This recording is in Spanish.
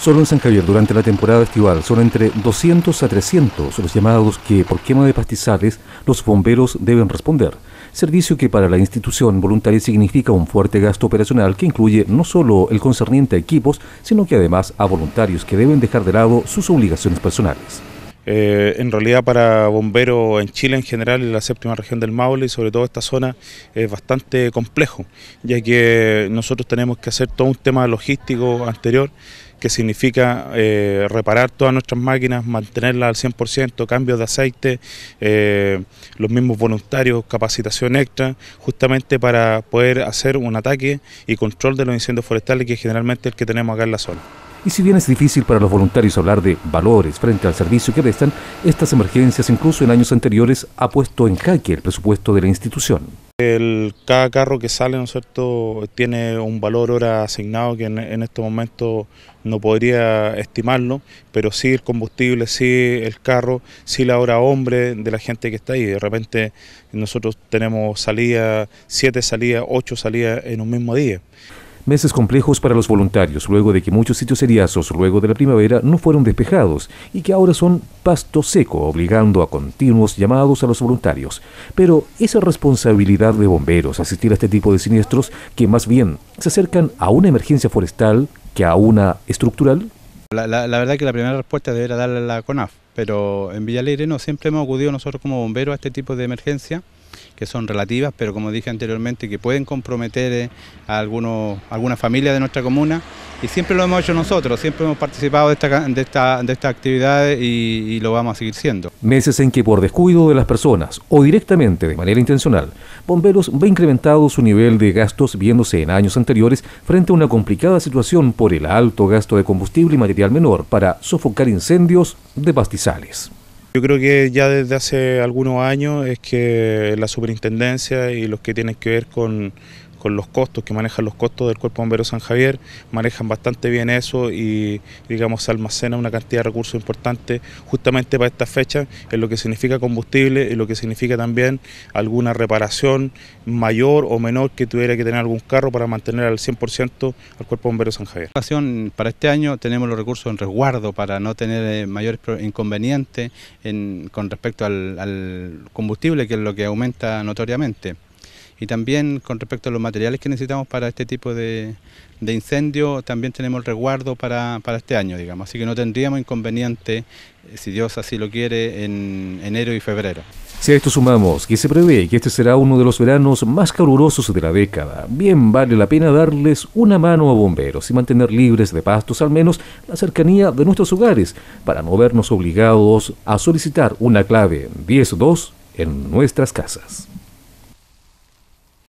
Solo en San Javier, durante la temporada estival, son entre 200 a 300 los llamados que, por quema de pastizales, los bomberos deben responder. Servicio que para la institución voluntaria significa un fuerte gasto operacional que incluye no solo el concerniente a equipos, sino que además a voluntarios que deben dejar de lado sus obligaciones personales. Eh, en realidad para bomberos en Chile en general, en la séptima región del Maule y sobre todo esta zona es bastante complejo, ya que nosotros tenemos que hacer todo un tema logístico anterior que significa eh, reparar todas nuestras máquinas, mantenerlas al 100%, cambios de aceite, eh, los mismos voluntarios, capacitación extra, justamente para poder hacer un ataque y control de los incendios forestales que es generalmente el que tenemos acá en la zona. Y si bien es difícil para los voluntarios hablar de valores frente al servicio que prestan, estas emergencias incluso en años anteriores ha puesto en jaque el presupuesto de la institución cada carro que sale, ¿no cierto?, tiene un valor hora asignado que en, en este momento no podría estimarlo, pero sí el combustible, sí el carro, sí la hora hombre de la gente que está ahí. De repente nosotros tenemos salidas, siete salidas, ocho salidas en un mismo día. Meses complejos para los voluntarios, luego de que muchos sitios eriazos, luego de la primavera, no fueron despejados y que ahora son pasto seco, obligando a continuos llamados a los voluntarios. Pero esa responsabilidad de bomberos asistir a este tipo de siniestros que más bien se acercan a una emergencia forestal que a una estructural. La, verdad que la primera respuesta debería darle la CONAF, pero en Villa no, siempre hemos acudido nosotros como bomberos a este tipo de emergencia que son relativas, pero como dije anteriormente, que pueden comprometer eh, a, algunos, alguna familia de nuestra comuna. Y siempre lo hemos hecho nosotros, siempre hemos participado de esta, de actividad y, y lo vamos a seguir siendo. Meses en que por descuido de las personas o directamente de manera intencional, Bomberos ve incrementado su nivel de gastos viéndose en años anteriores frente a una complicada situación por el alto gasto de combustible y material menor para sofocar incendios de pastizales. Yo creo que ya desde hace algunos años es que la superintendencia y los que tienen que ver con con los costos, que manejan los costos del Cuerpo Bombero San Javier, manejan bastante bien eso y digamos almacena una cantidad de recursos importantes justamente para esta fecha en lo que significa combustible y lo que significa también alguna reparación mayor o menor que tuviera que tener algún carro para mantener al 100% al Cuerpo Bombero San Javier. Para este año tenemos los recursos en resguardo para no tener eh, mayores inconvenientes con respecto al, al combustible que es lo que aumenta notoriamente. Y también con respecto a los materiales que necesitamos para este tipo de, incendio, también tenemos el resguardo para, este año, digamos. Así que no tendríamos inconveniente, eh, si Dios así lo quiere, en enero y febrero. Si a esto sumamos que se prevé que este será uno de los veranos más calurosos de la década, bien vale la pena darles una mano a bomberos y mantener libres de pastos al menos la cercanía de nuestros hogares para no vernos obligados a solicitar una clave 10-2 en nuestras casas.